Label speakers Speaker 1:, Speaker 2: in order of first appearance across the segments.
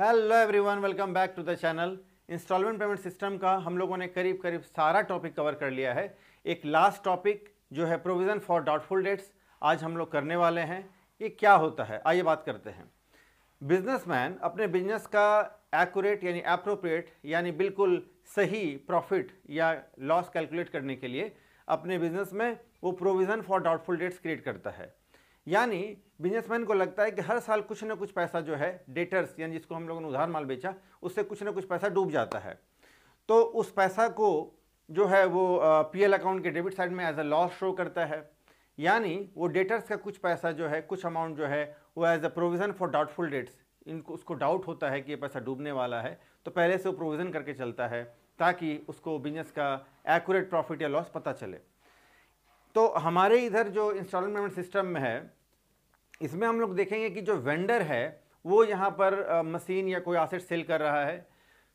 Speaker 1: Hello everyone welcome back to the channel instalment payment system का हम लोगों ने करीब करीब सारा टॉपिक कवर कर लिया है एक लास्ट टॉपिक जो है प्रोविज़न फॉर डाउटफुल डेट्स आज हम लोग करने वाले हैं ये क्या होता है आइए बात करते हैं बिजनेसमैन अपने बिजनेस का एक्यूरेट यानी अप्रोप्रिएट यानी बिल्कुल सही प्रॉफिट या लॉस कैलकुलेट करने के लिए अपने बिजनेस में वो provision for doubtful debts create करता है यानी बिजनेसमैन को लगता है कि हर साल कुछ ना कुछ पैसा जो है डेटर्स यानी जिसको हम लोगों ने उधार माल बेचा उससे कुछ ना कुछ पैसा डूब जाता है तो उस पैसा को जो है वो पीएल अकाउंट के डेबिट साइड में एज अ लॉस शो करता है यानी वो डेटर्स का कुछ पैसा जो है कुछ अमाउंट जो है वो as a provision for doubtful debts इनको उसको डाउट होता है कि ये पैसा डूबने वाला है तो पहले से वो प्रोविज़न करके चलता है ताकि उसको बिजनेस का एक्यूरेट प्रॉफिट या लॉस पता चले तो हमारे इधर जो इंस्टॉलमेंट सिस्टम में है इसमें हम लोग देखेंगे कि जो वेंडर है वो यहाँ पर मशीन या कोई आसेट सेल कर रहा है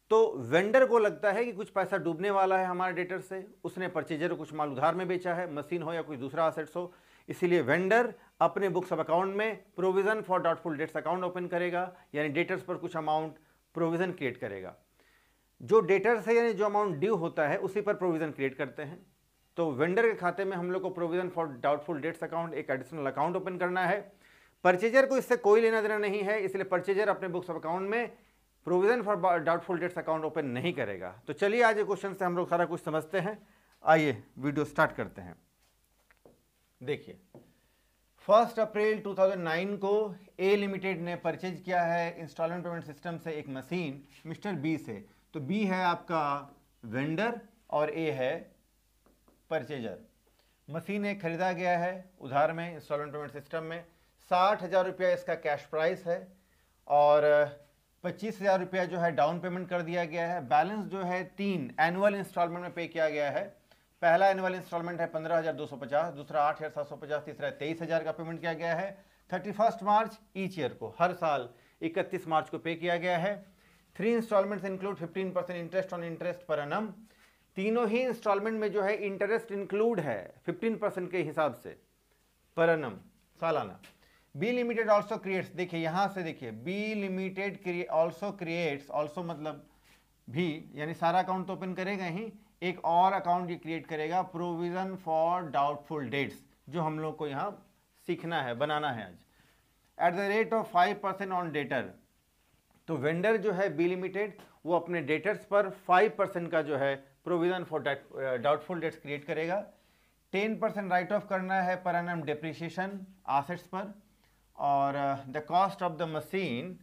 Speaker 1: तो वेंडर को लगता है कि कुछ पैसा डूबने वाला है हमारे डेटर से उसने परचेजर को कुछ माल उधार में बेचा है मशीन हो या कुछ दूसरा आसेट्स हो इसीलिए वेंडर अपने बुक्स ऑफ अकाउंट में provision for doubtful debts account open करेगा यानी डेटर्स पर कुछ अमाउंट प्रोविज़न क्रिएट करेगा जो डेटर्स है यानी जो अमाउंट ड्यू होता है उसी पर प्रोविज़न क्रिएट करते हैं तो वेंडर के खाते में हम लोग को provision for doubtful debts account एक एडिशनल अकाउंट ओपन करना है परचेजर को इससे कोई लेना देना नहीं है इसलिए परचेजर अपने बुक्स ऑफ अकाउंट में provision for doubtful debts account open नहीं करेगा तो चलिए आज ये क्वेश्चन से हम लोग सारा कुछ समझते हैं आइए वीडियो स्टार्ट करते हैं देखिए फर्स्ट अप्रैल 2009 को ए लिमिटेड ने परचेज किया है इंस्टॉलमेंट पेमेंट सिस्टम से एक मशीन मिस्टर बी से तो बी है आपका वेंडर और ए है परचेजर मशीनें खरीदा गया है उधार में इंस्टॉलमेंट पेमेंट सिस्टम में साठ हज़ार रुपया इसका कैश प्राइस है और पच्चीस हज़ार रुपया जो है डाउन पेमेंट कर दिया गया है बैलेंस जो है तीन एनुअल इंस्टॉलमेंट में पे किया गया है पहला एनुअल इंस्टॉलमेंट है पंद्रह हज़ार दो सौ पचास दूसरा आठ हज़ार सात सौ पचास तीसरा तेईस हज़ार का पेमेंट किया गया है thirty first March each year को हर साल इकतीस मार्च को पे किया गया है three installments include fifteen percent interest on interest पर अनम तीनों ही इंस्टॉलमेंट में जो है इंटरेस्ट इंक्लूड है 15 परसेंट के हिसाब से पर अनम सालाना बी लिमिटेड ऑल्सो क्रिएट्स देखिए यहां से देखिए B limited also creates also मतलब भी यानी सारा अकाउंट तो ओपन करेगा ही एक और अकाउंट ये क्रिएट करेगा प्रोविज़न फॉर डाउटफुल डेट्स जो हम लोग को यहाँ सीखना है बनाना है आज at the rate of five percent on debtor तो वेंडर जो है बी लिमिटेड वो अपने डेटर्स पर फाइव परसेंट का जो है provision for doubtful debts create करेगा टेन परसेंट राइट ऑफ करना है पर एन डेप्रिसिएशन आसेट्स पर और the cost of the machine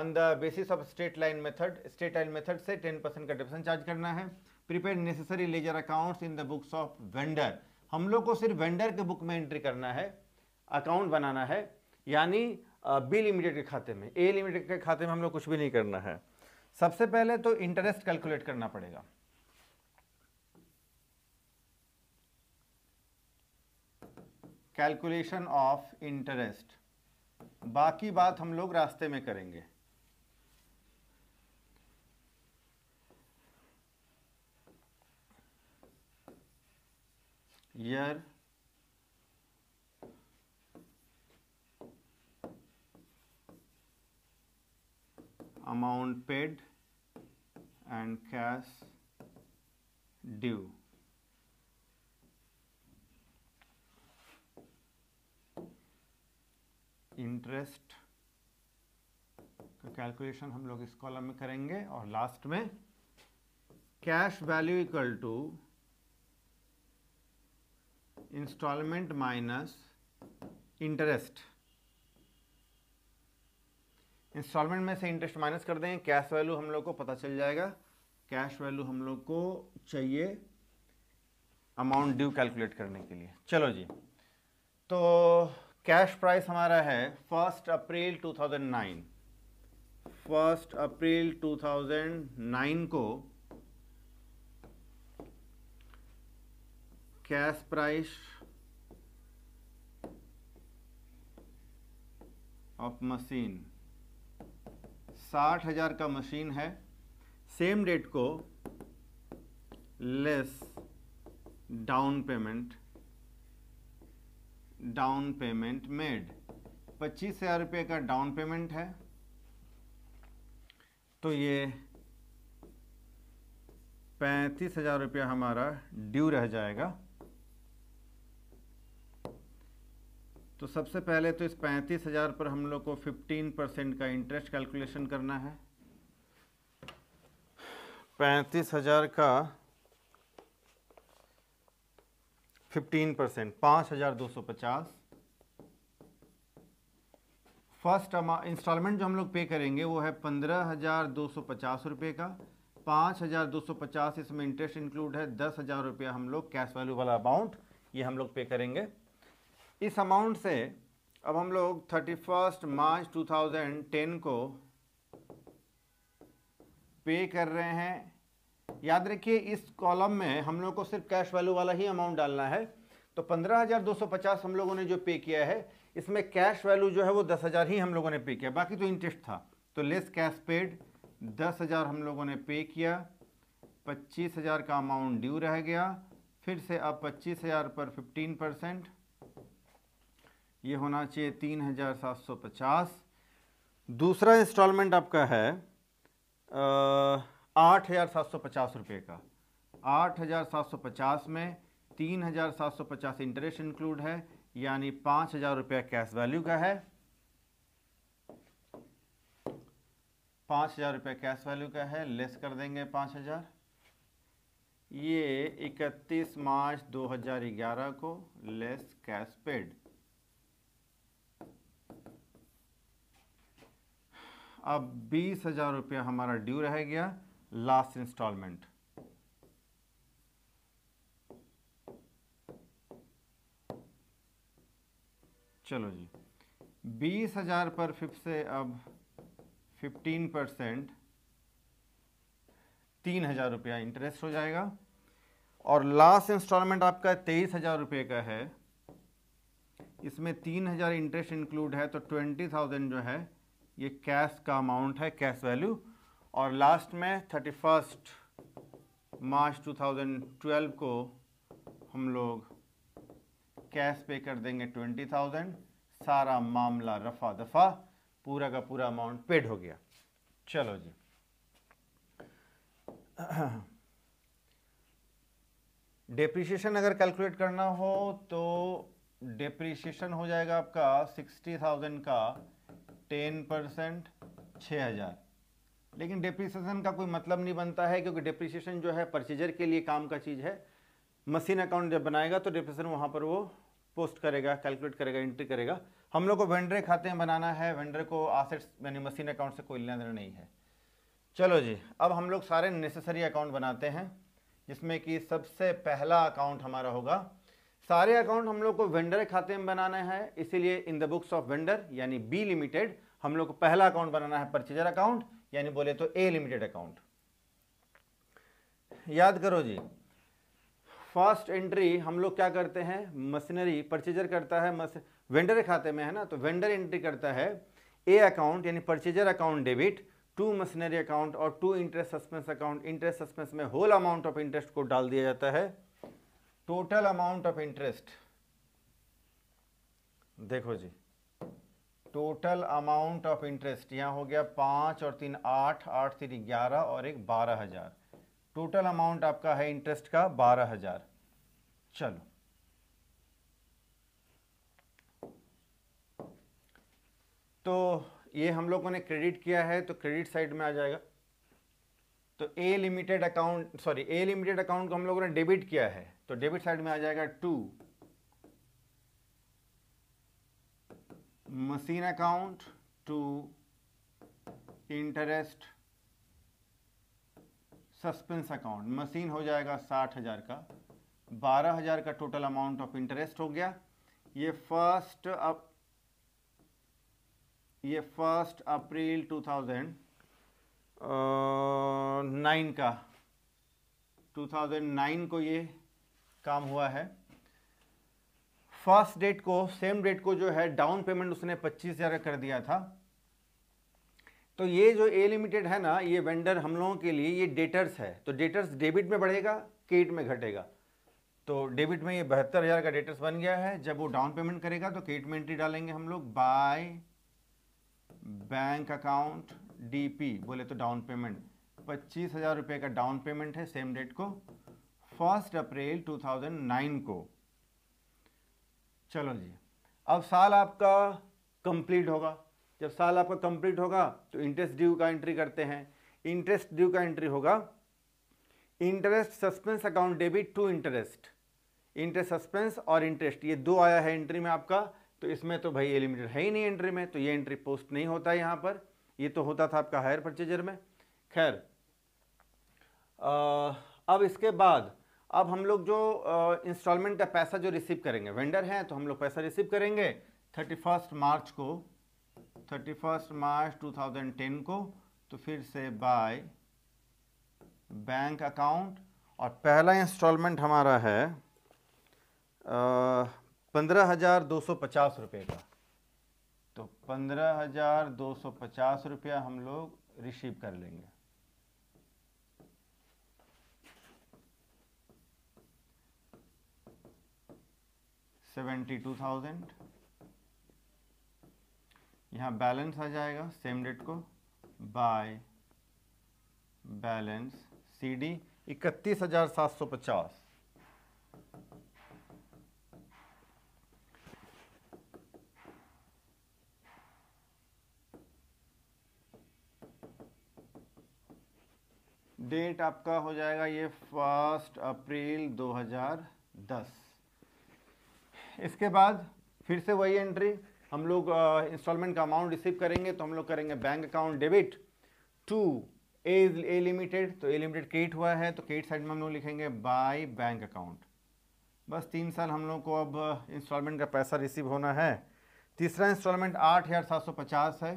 Speaker 1: on the basis of straight line method straight line method से टेन परसेंट का डिप्रेशन चार्ज करना है prepare necessary ledger accounts in the books of vendor हम लोग को सिर्फ वेंडर के बुक में एंट्री करना है अकाउंट बनाना है यानी बी uh, लिमिटेड के खाते में ए लिमिटेड के खाते में हम लोग कुछ भी नहीं करना है सबसे पहले तो इंटरेस्ट कैलकुलेट करना पड़ेगा कैलकुलेशन ऑफ इंटरेस्ट बाकी बात हम लोग रास्ते में करेंगे year amount paid and cash due interest का कैलकुलेशन हम लोग इस कॉलम में करेंगे और लास्ट में cash value equal to installment minus interest installment में से इंटरेस्ट माइनस कर देंगे कैश वैल्यू हम लोग को पता चल जाएगा कैश वैल्यू हम लोग को चाहिए अमाउंट ड्यू कैलकुलेट करने के लिए चलो जी तो कैश प्राइस हमारा है फर्स्ट अप्रैल 2009 फर्स्ट अप्रैल 2009 को कैश प्राइस ऑफ मशीन साठ हजार का मशीन है सेम डेट को less down payment down payment made पच्चीस हजार रुपये का डाउन पेमेंट है तो ये पैंतीस हजार रुपया हमारा ड्यू रह जाएगा तो सबसे पहले तो इस पैंतीस हजार पर हम लोग को फिफ्टीन परसेंट का इंटरेस्ट कैलकुलेशन करना है पैंतीस हजार का फिफ्टीन परसेंट पाँच हज़ार दो सौ पचास फर्स्ट इंस्टॉलमेंट जो हम लोग पे करेंगे वो है पंद्रह हज़ार दो सौ पचास रुपये का पाँच हज़ार दो सौ पचास इसमें इंटरेस्ट इंक्लूड है दस हज़ार रुपया हम लोग कैश वैल्यू वाला अमाउंट ये हम लोग पे करेंगे इस अमाउंट से अब हम लोग thirty first March two thousand ten को पे कर रहे हैं याद रखिए इस कॉलम में हम लोग को सिर्फ कैश वैल्यू वाला ही अमाउंट डालना है तो 15,250 हम लोगों ने जो पे किया है इसमें कैश वैल्यू जो है वो 10,000 ही हम लोगों ने पे किया बाकी तो इंटरेस्ट था तो लेस कैश पेड 10,000 हम लोगों ने पे किया 25,000 का अमाउंट ड्यू रह गया फिर से आप 25,000 पर 15 परसेंट ये होना चाहिए तीन हज़ार सात सौ पचास दूसरा इंस्टॉलमेंट आपका है आ, आठ हज़ार सात सौ पचास रुपये का आठ हज़ार सात सौ पचास में तीन हज़ार सात सौ पचास इंटरेस्ट इंक्लूड है यानी पाँच हज़ार रुपया कैश वैल्यू का है पाँच हज़ार रुपये कैश वैल्यू का है लेस कर देंगे पाँच हज़ार ये इकतीस मार्च दो हज़ार ग्यारह को लेस कैश पेड अब बीस हज़ार रुपया हमारा ड्यू रह गया लास्ट इंस्टॉलमेंट चलो जी बीस हजार पर फिफ से अब फिफ्टीन परसेंट तीन हजार रुपया इंटरेस्ट हो जाएगा और लास्ट इंस्टॉलमेंट आपका तेईस हजार रुपये का है इसमें तीन हजार इंटरेस्ट इंक्लूड है तो ट्वेंटी थाउजेंड जो है ये कैश का अमाउंट है कैश वैल्यू और लास्ट में थर्टी फर्स्ट मार्च 2012 को हम लोग कैश पे कर देंगे 20,000 सारा मामला रफा दफा पूरा का पूरा अमाउंट पेड हो गया चलो जी डेप्रिसिएशन अगर कैलकुलेट करना हो तो डेप्रिसिएशन हो जाएगा आपका 60,000 का 10 परसेंट छः हज़ार लेकिन डिप्रिसिएशन का कोई मतलब नहीं बनता है क्योंकि डिप्रिसिएशन जो है परचेजर के लिए काम का चीज़ है मशीन अकाउंट जब बनाएगा तो डिप्रेशन वहाँ पर वो पोस्ट करेगा कैलकुलेट करेगा एंट्री करेगा हम लोग को वेंडर खाते हैं बनाना है वेंडर को आसेट्स यानी मशीन अकाउंट से कोई लेना देना नहीं है चलो जी अब हम लोग सारे नेसेसरी अकाउंट बनाते हैं जिसमें कि सबसे पहला अकाउंट हमारा होगा सारे अकाउंट हम लोग को वेंडर खाते में बनाना है इसीलिए in the books of vendor यानी बी लिमिटेड हम लोग को पहला अकाउंट बनाना है परचेजर अकाउंट यानी बोले तो ए लिमिटेड अकाउंट याद करो जी फर्स्ट एंट्री हम लोग क्या करते हैं मशीनरी परचेजर करता है मस वेंडर खाते में है ना तो वेंडर एंट्री करता है ए अकाउंट यानी purchaser account debit to machinery account और to interest suspense account interest suspense में होल अमाउंट ऑफ इंटरेस्ट को डाल दिया जाता है टोटल अमाउंट ऑफ इंटरेस्ट देखो जी टोटल अमाउंट ऑफ इंटरेस्ट यहाँ हो गया पाँच और तीन आठ आठ तीन ग्यारह और एक बारह हज़ार टोटल अमाउंट आपका है इंटरेस्ट का बारह हज़ार चलो तो ये हम लोगों ने क्रेडिट किया है तो क्रेडिट साइड में आ जाएगा तो A limited account sorry A limited account को हम लोगों ने डेबिट किया है तो डेबिट साइड में आ जाएगा to machine account to interest suspense account machine हो जाएगा साठ हज़ार का बारह हज़ार का टोटल अमाउंट ऑफ इंटरेस्ट हो गया ये फर्स्ट अप ये फर्स्ट अप्रैल 2009 का नाइन को ये काम हुआ है फर्स्ट डेट को सेम डेट को जो है डाउन पेमेंट उसने पच्चीस हज़ार कर दिया था तो ये जो ए लिमिटेड है ना ये वेंडर हम लोगों के लिए ये डेटर्स है तो डेटर्स डेबिट में बढ़ेगा क्रेडिट में घटेगा तो डेबिट में ये बहत्तर हज़ार का डेटर्स बन गया है जब वो डाउन पेमेंट करेगा तो क्रेडिट में एंट्री डालेंगे हम लोग बाय बैंक अकाउंट डी बोले तो डाउन पेमेंट पच्चीस हज़ार का डाउन पेमेंट है सेम डेट को फर्स्ट अप्रैल टू को चलो जी अब साल आपका कंप्लीट होगा जब साल आपका कंप्लीट होगा तो इंटरेस्ट ड्यू का एंट्री करते हैं इंटरेस्ट ड्यू का एंट्री होगा interest suspense account debit to interest interest suspense और इंटरेस्ट ये दो आया है एंट्री में आपका तो इसमें तो भाई एलिमिनेट है ही नहीं एंट्री में तो ये एंट्री पोस्ट नहीं होता है यहाँ पर ये तो होता था आपका हायर परचेजर में खैर अब इसके बाद अब हम लोग जो इंस्टॉलमेंट का पैसा जो रिसीव करेंगे वेंडर हैं तो हम लोग पैसा रिसीव करेंगे थर्टी फर्स्ट मार्च को thirty first March two thousand ten को तो फिर से बाय बैंक अकाउंट और पहला इंस्टॉलमेंट हमारा है पंद्रह हज़ार दो सौ पचास रुपये का तो पंद्रह हज़ार दो सौ पचास रुपया हम लोग रिसीव कर लेंगे सेवेंटी टू थाउजेंड यहाँ बैलेंस आ जाएगा सेम डेट को बाय बैलेंस सी डी इकतीस हजार सात सौ पचास डेट आपका हो जाएगा ये फर्स्ट अप्रैल 2010 इसके बाद फिर से वही एंट्री हम लोग इंस्टॉलमेंट का अमाउंट रिसीव करेंगे तो हम लोग करेंगे bank account debit to A A limited तो ए लिमिटेड क्रेडिट हुआ है तो क्रेडिट साइड में हम लोग लिखेंगे बाय बैंक अकाउंट बस तीन साल हम लोग को अब इंस्टॉलमेंट का पैसा रिसीव होना है तीसरा इंस्टॉलमेंट आठ हज़ार सात सौ पचास है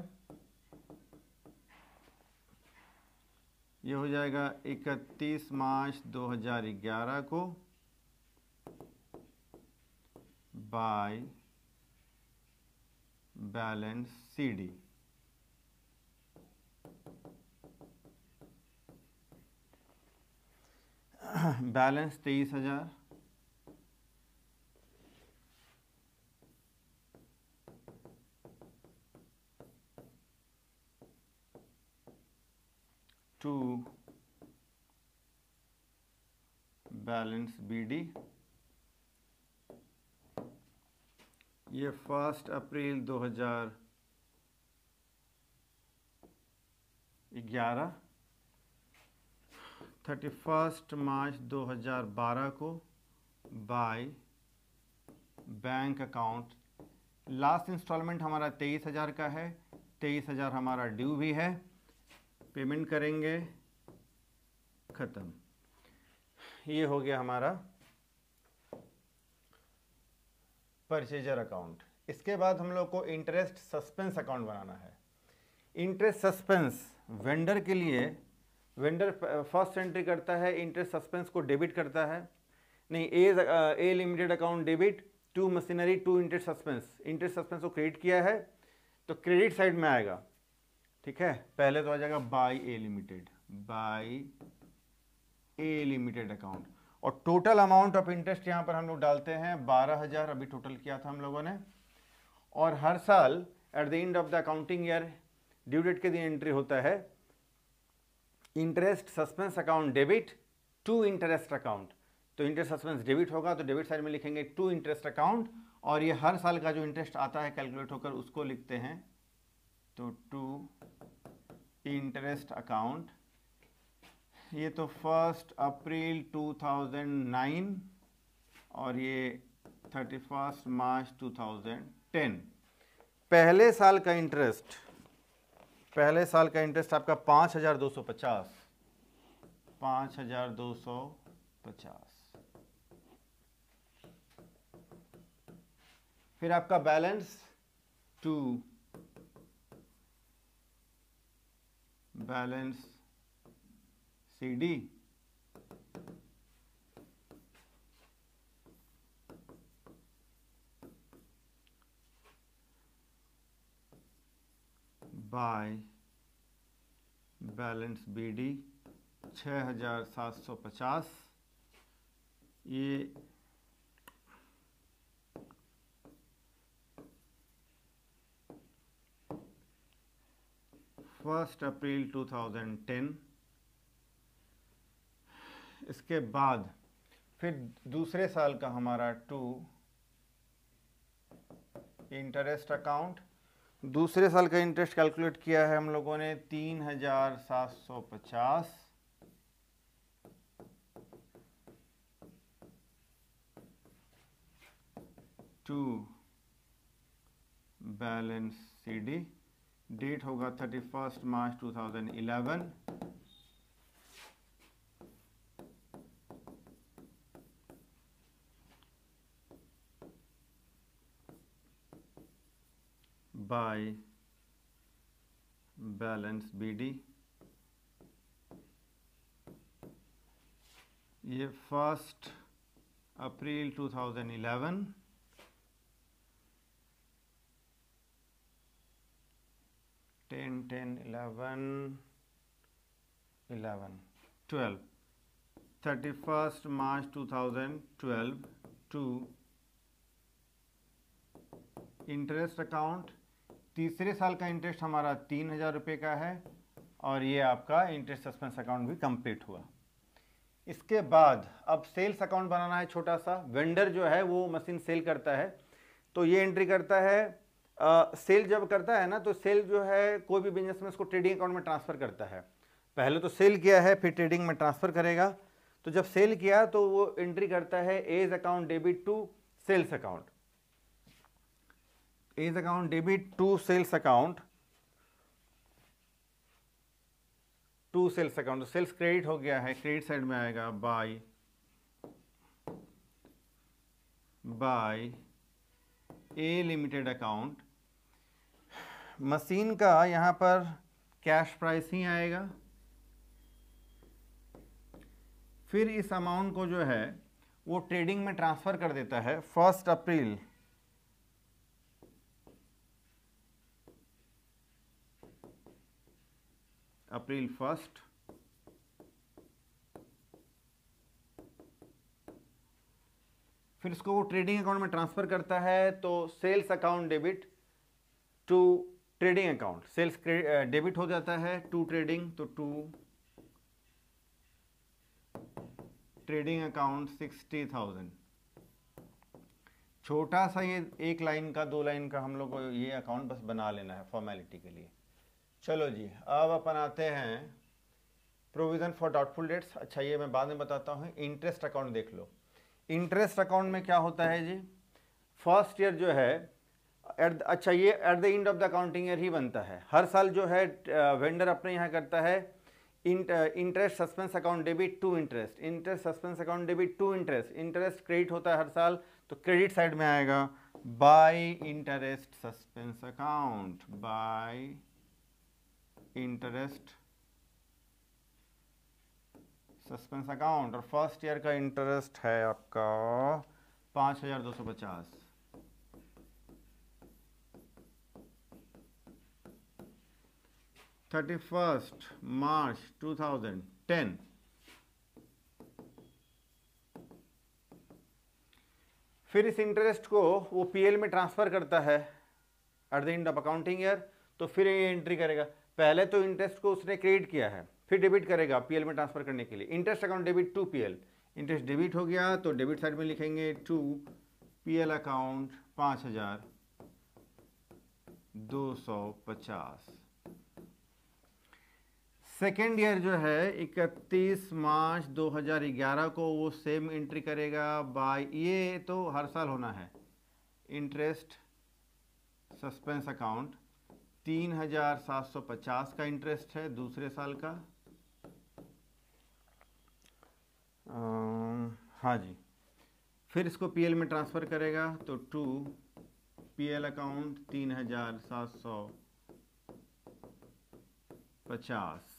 Speaker 1: ये हो जाएगा इकतीस मार्च दो हजार ग्यारह को by balance CD. बैलेंस तेईस हजार टू बैलेंस बी डी ये first April 2011 thirty first March 2012 को by bank account last installment हमारा तेईस हज़ार का है तेईस हज़ार हमारा ड्यू भी है पेमेंट करेंगे ख़त्म ये हो गया हमारा परचेजर अकाउंट इसके बाद हम लोग को इंटरेस्ट सस्पेंस अकाउंट बनाना है इंटरेस्ट सस्पेंस वेंडर के लिए वेंडर फर्स्ट एंट्री करता है इंटरेस्ट सस्पेंस को डेबिट करता है नहीं A A limited account debit to machinery to interest suspense interest suspense को क्रेडिट किया है तो क्रेडिट साइड में आएगा ठीक है पहले तो आ जाएगा by A limited by A limited account और टोटल अमाउंट ऑफ इंटरेस्ट यहाँ पर हम लोग डालते हैं बारह हज़ार अभी टोटल किया था हम लोगों ने और हर साल at the end of the accounting year due date के दिन एंट्री होता है interest suspense account debit to interest account तो इंटरेस्ट सस्पेंस डेबिट होगा तो डेबिट साइड में लिखेंगे टू इंटरेस्ट अकाउंट और ये हर साल का जो इंटरेस्ट आता है कैलकुलेट होकर उसको लिखते हैं तो टू इंटरेस्ट अकाउंट ये तो फर्स्ट अप्रैल 2009 और ये थर्टी फर्स्ट मार्च 2010 पहले साल का इंटरेस्ट पहले साल का इंटरेस्ट आपका 5,250, हज़ार दो सौ पचास हज़ार दो पचास फिर आपका balance to balance C D by balance B D छ हजार सात सौ पचास ये first April two thousand ten इसके बाद फिर दूसरे साल का हमारा टू इंटरेस्ट अकाउंट दूसरे साल का इंटरेस्ट कैलकुलेट किया है हम लोगों ने तीन हजार सात सौ पचास टू बैलेंस सीडी डेट होगा thirty first March two thousand eleven by balance BD. ये first April 2011 10 10 11 11 12 31st March 2012 to interest account तीसरे साल का इंटरेस्ट हमारा तीन हज़ार रुपये का है और ये आपका इंटरेस्ट सस्पेंस अकाउंट भी कंप्लीट हुआ इसके बाद अब सेल्स अकाउंट बनाना है छोटा सा वेंडर जो है वो मशीन सेल करता है तो ये एंट्री करता है आ, सेल जब करता है ना तो सेल जो है कोई भी बिजनेस में उसको ट्रेडिंग अकाउंट में ट्रांसफ़र करता है पहले तो सेल किया है फिर ट्रेडिंग में ट्रांसफ़र करेगा तो जब सेल किया तो वो एंट्री करता है A's account debit to sales account is account debit to sales account to sales account sales credit हो गया है क्रेडिट साइड में आएगा by by A limited account machine का यहां पर कैश प्राइस ही आएगा फिर इस अमाउंट को जो है वो ट्रेडिंग में ट्रांसफ़र कर देता है फर्स्ट अप्रैल अप्रैल फर्स्ट फिर इसको वो ट्रेडिंग अकाउंट में ट्रांसफर करता है तो sales account debit to trading account sales debit हो जाता है टू ट्रेडिंग तो to trading account sixty thousand छोटा सा ये एक लाइन का दो लाइन का हम लोग को ये अकाउंट बस बना लेना है फॉर्मेलिटी के लिए चलो जी अब अपन आते हैं प्रोविज़न फॉर डाउटफुल डेट्स अच्छा ये मैं बाद में बताता हूँ इंटरेस्ट अकाउंट देख लो इंटरेस्ट अकाउंट में क्या होता है जी फर्स्ट ईयर जो है एट अच्छा ये at the end of the accounting year ही बनता है हर साल जो है वेंडर अपने यहाँ करता है interest suspense account debit to interest interest suspense account debit to interest interest credit होता है हर साल तो क्रेडिट साइड में आएगा by interest suspense account by interest suspense account और फर्स्ट ईयर का इंटरेस्ट है आपका पाँच हजार दो सौ पचास thirty first March two thousand ten फिर इस इंटरेस्ट को वो पीएल में ट्रांसफर करता है at the end of accounting year तो फिर ये एंट्री करेगा पहले तो इंटरेस्ट को उसने क्रेडिट किया है फिर डेबिट करेगा पीएल में ट्रांसफर करने के लिए interest account debit to PL interest debit हो गया तो डेबिट साइड में लिखेंगे टू पीएल अकाउंट पांच हजार दो सौ पचास सेकेंड ईयर जो है इकतीस मार्च 2011 को वो सेम एंट्री करेगा बाय ये तो हर साल होना है इंटरेस्ट सस्पेंस अकाउंट तीन हजार सात सौ पचास का इंटरेस्ट है दूसरे साल का आ, हाँ जी फिर इसको पीएल में ट्रांसफ़र करेगा तो टू पीएल अकाउंट तीन हजार सात सौ पचास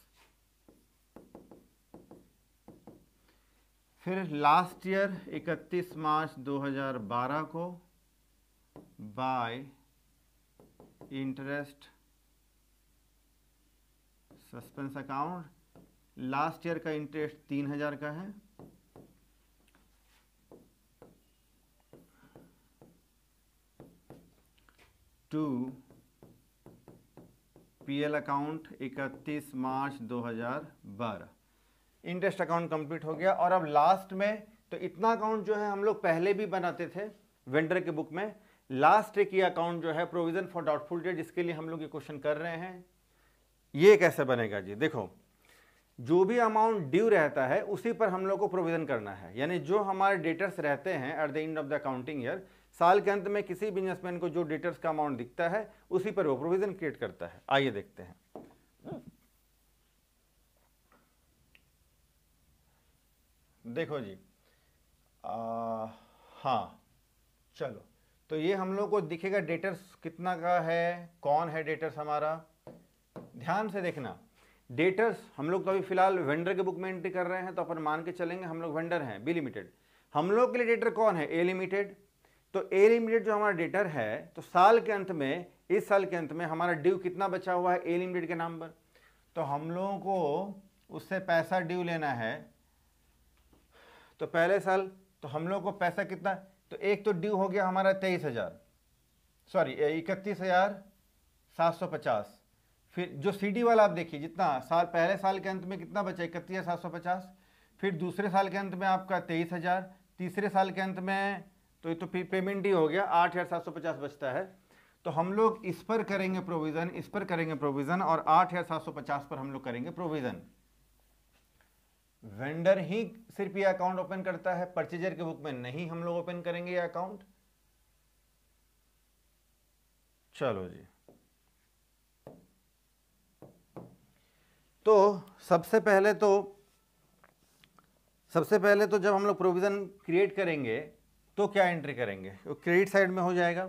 Speaker 1: फिर लास्ट ईयर इकतीस मार्च 2012 को by interest suspense account last year का इंटरेस्ट तीन हजार का है टू पीएल अकाउंट इकतीस मार्च दो हजार बारह इंटरेस्ट अकाउंट कंप्लीट हो गया और अब लास्ट में तो इतना अकाउंट जो है हम लोग पहले भी बनाते थे वेंडर के बुक में लास्ट एक ये अकाउंट जो है प्रोविजन फॉर डाउटफुल डेट जिसके लिए हम लोग ये क्वेश्चन कर रहे हैं ये कैसे बनेगा जी देखो जो भी अमाउंट ड्यू रहता है उसी पर हम लोग को प्रोविजन करना है यानी जो हमारे डेटर्स रहते हैं at the end of the accounting year साल के अंत में किसी बिजनेसमैन को जो डेटर्स का अमाउंट दिखता है उसी पर वो प्रोविजन क्रिएट करता है आइए देखते हैं देखो जी आ, हाँ चलो तो ये हम लोग को दिखेगा डेटर्स कितना का है कौन है डेटर्स हमारा ध्यान से देखना डेटर्स हम लोग तो अभी फिलहाल वेंडर के बुक में एंट्री कर रहे हैं तो अपन मान के चलेंगे हम लोग वेंडर हैं बी लिमिटेड हम लोग के लिए डेटर कौन है ए लिमिटेड तो ए लिमिटेड जो हमारा डेटर है तो साल के अंत में इस साल के अंत में हमारा ड्यू कितना बचा हुआ है ए लिमिटेड के नाम पर तो हम लोगों को उससे पैसा ड्यू लेना है तो पहले साल तो हम लोगों को पैसा कितना तो एक तो ड्यू हो गया हमारा तेईस हज़ार सॉरी इकतीस हज़ार सात सौ पचास फिर जो सीडी वाला आप देखिए जितना साल पहले साल के अंत में कितना बचा इकतीस हज़ार सात सौ पचास फिर दूसरे साल के अंत में आपका तेईस हज़ार तीसरे साल के अंत में तो ये तो पेमेंट ही हो गया आठ हज़ार सात सौ पचास बचता है तो हम लोग इस पर करेंगे प्रोविज़न इस पर करेंगे प्रोविज़न और आठ हज़ार सात सौ पचास पर हम लोग करेंगे प्रोविज़न वेंडर ही सिर्फ ये अकाउंट ओपन करता है परचेजर के बुक में नहीं हम लोग ओपन करेंगे ये अकाउंट चलो जी तो सबसे पहले तो सबसे पहले तो जब हम लोग प्रोविज़न क्रिएट करेंगे तो क्या एंट्री करेंगे तो क्रेडिट साइड में हो जाएगा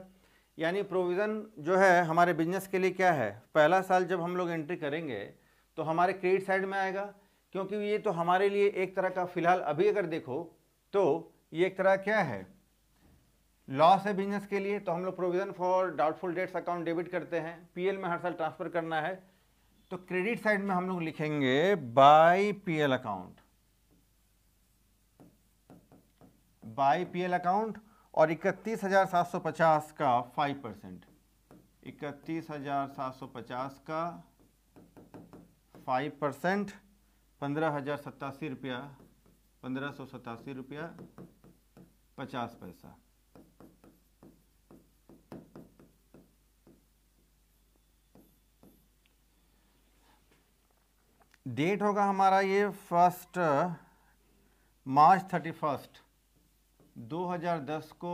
Speaker 1: यानी प्रोविज़न जो है हमारे बिजनेस के लिए क्या है पहला साल जब हम लोग एंट्री करेंगे तो हमारे क्रेडिट साइड में आएगा क्योंकि ये तो हमारे लिए एक तरह का फ़िलहाल अभी अगर देखो तो ये एक तरह क्या है लॉस है बिजनेस के लिए तो हम लोग provision for doubtful debts account debit करते हैं पीएल में हर साल ट्रांसफ़र करना है तो क्रेडिट साइड में हम लोग लिखेंगे by PL account by PL account और इकतीस हजार सात सौ पचास का फाइव परसेंट इकतीस हजार सात सौ पचास का फाइव परसेंट पंद्रह हजार सतासी रुपया पंद्रह सौ सतासी रुपया पचास पैसा डेट होगा हमारा ये फर्स्ट मार्च थर्टी फर्स्ट दस को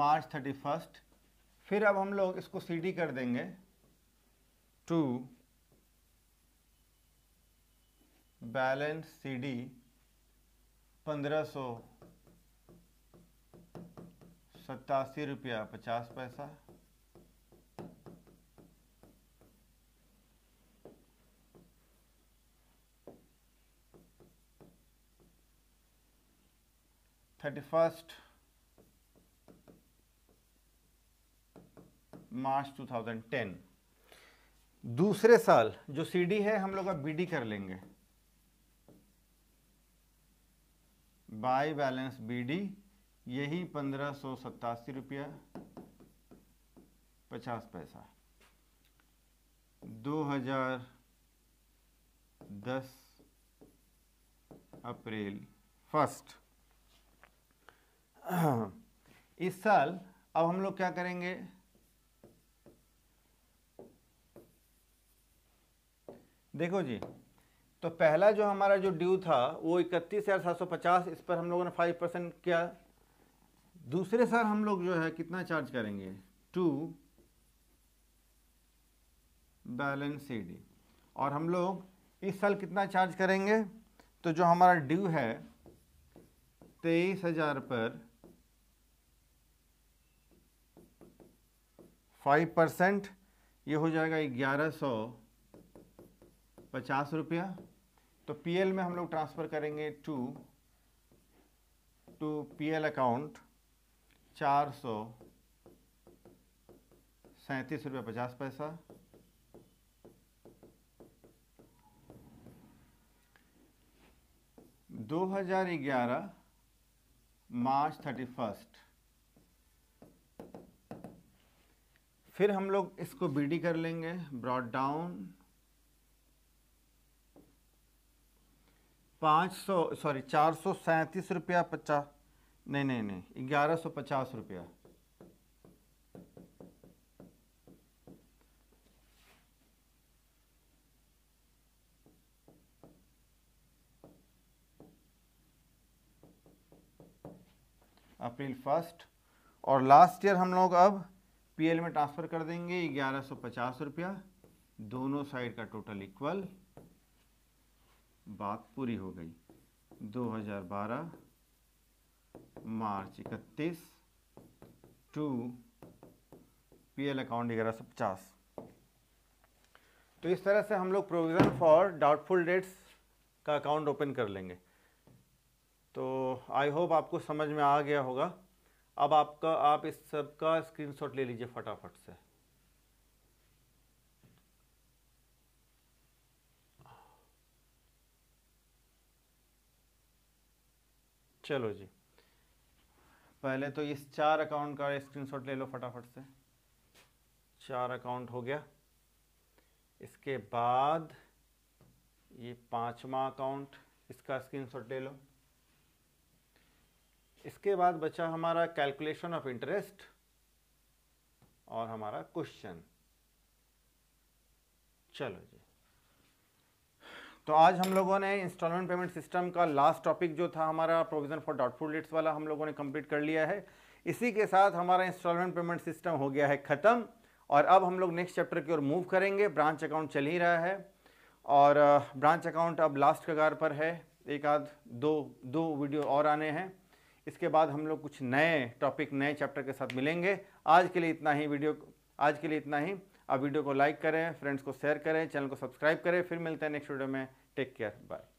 Speaker 1: मार्च थर्टी फर्स्ट फिर अब हम लोग इसको सीडी कर देंगे टू बैलेंस सीडी सौ सतासी रुपया पचास पैसा थर्टी फर्स्ट मार्च 2010 दूसरे साल जो सीडी है हम लोग अब बीडी कर लेंगे बाय बैलेंस बीडी यही पंद्रह सौ सत्तासी रुपया पचास पैसा 2010 अप्रैल फर्स्ट इस साल अब हम लोग क्या करेंगे देखो जी तो पहला जो हमारा जो ड्यू था वो इकतीस हज़ार सात सौ पचास इस पर हम लोगों ने फाइव परसेंट किया दूसरे साल हम लोग जो है कितना चार्ज करेंगे टू बैलेंस सी डी और हम लोग इस साल कितना चार्ज करेंगे तो जो हमारा ड्यू है तेईस हज़ार पर फाइव परसेंट ये हो जाएगा ग्यारह सौ पचास रुपया तो पीएल में हम लोग ट्रांसफ़र करेंगे टू टू पीएल अकाउंट चार सौ सैंतीस रुपये पचास पैसा दो हज़ार ग्यारह मार्च थर्टी फर्स्ट फिर हम लोग इसको बी कर लेंगे ब्रॉड डाउन पाँच सौ सॉरी चार सौ सैंतीस रुपया पचास नहीं नहीं नहीं ग्यारह सौ पचास रुपया अप्रैल फर्स्ट और लास्ट ईयर हम लोग अब पीएल में ट्रांसफ़र कर देंगे ग्यारह सौ पचास रुपया दोनों साइड का टोटल इक्वल बात पूरी हो गई 2012 मार्च 31 टू पीएल अकाउंट ग्यारह सौ पचास तो इस तरह से हम लोग प्रोविज़न फॉर डाउटफुल डेट्स का अकाउंट ओपन कर लेंगे तो आई होप आपको समझ में आ गया होगा अब आपका आप इस सब का स्क्रीनशॉट ले लीजिए फटाफट से चलो जी पहले तो इस चार अकाउंट का स्क्रीनशॉट ले लो फटाफट से चार अकाउंट हो गया इसके बाद ये पांचवा अकाउंट इसका स्क्रीनशॉट ले लो इसके बाद बचा हमारा कैलकुलेशन ऑफ इंटरेस्ट और हमारा क्वेश्चन चलो जी तो आज हम लोगों ने इंस्टॉलमेंट पेमेंट सिस्टम का लास्ट टॉपिक जो था हमारा प्रोविज़न फॉर डाउटफुल डेट्स वाला हम लोगों ने कंप्लीट कर लिया है इसी के साथ हमारा इंस्टॉलमेंट पेमेंट सिस्टम हो गया है ख़त्म और अब हम लोग नेक्स्ट चैप्टर की ओर मूव करेंगे ब्रांच अकाउंट चल ही रहा है और ब्रांच uh, अकाउंट अब लास्ट कगार पर है एक आध दो दो वीडियो और आने हैं इसके बाद हम लोग कुछ नए टॉपिक नए चैप्टर के साथ मिलेंगे आज के लिए इतना ही वीडियो आज के लिए इतना ही आप वीडियो को लाइक करें फ्रेंड्स को शेयर करें चैनल को सब्सक्राइब करें फिर मिलते हैं नेक्स्ट वीडियो में टेक केयर बाय